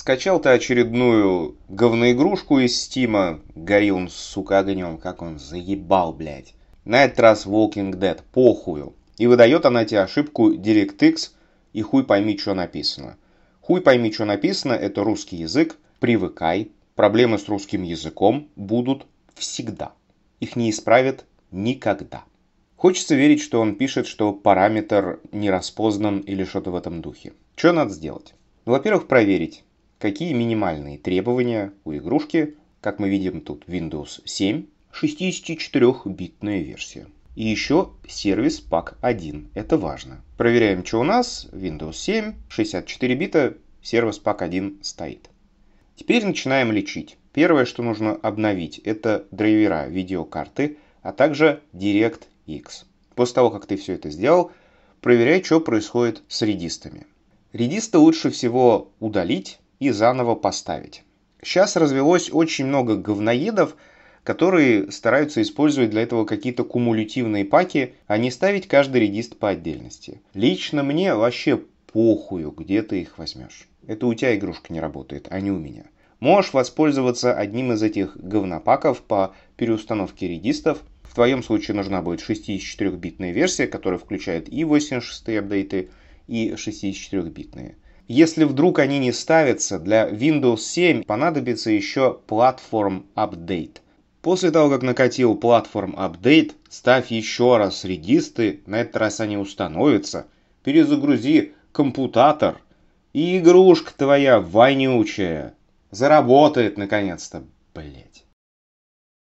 Скачал ты очередную говноигрушку из Стима. Горил он, сука, огнем, как он заебал, блядь. На этот раз Walking Dead, похую. И выдает она тебе ошибку DirectX и хуй пойми, что написано. Хуй пойми, что написано, это русский язык, привыкай. Проблемы с русским языком будут всегда. Их не исправят никогда. Хочется верить, что он пишет, что параметр не распознан или что-то в этом духе. Что надо сделать? Ну, во-первых, проверить какие минимальные требования у игрушки. Как мы видим, тут Windows 7, 64-битная версия. И еще сервис Pack 1. Это важно. Проверяем, что у нас. Windows 7, 64 бита, сервис Pack 1 стоит. Теперь начинаем лечить. Первое, что нужно обновить, это драйвера видеокарты, а также DirectX. После того, как ты все это сделал, проверяй, что происходит с редистами. Редисты лучше всего удалить, и заново поставить. Сейчас развелось очень много говноедов, которые стараются использовать для этого какие-то кумулятивные паки, а не ставить каждый регистр по отдельности. Лично мне вообще похую, где ты их возьмешь. Это у тебя игрушка не работает, а не у меня. Можешь воспользоваться одним из этих говнопаков по переустановке регистров. В твоем случае нужна будет 64-битная версия, которая включает и 86-е апдейты, и 64-битные. Если вдруг они не ставятся, для Windows 7 понадобится еще Platform Update. После того, как накатил Platform Update, ставь еще раз редисты, на этот раз они установятся, перезагрузи компьютер и игрушка твоя вонючая заработает наконец-то, блять.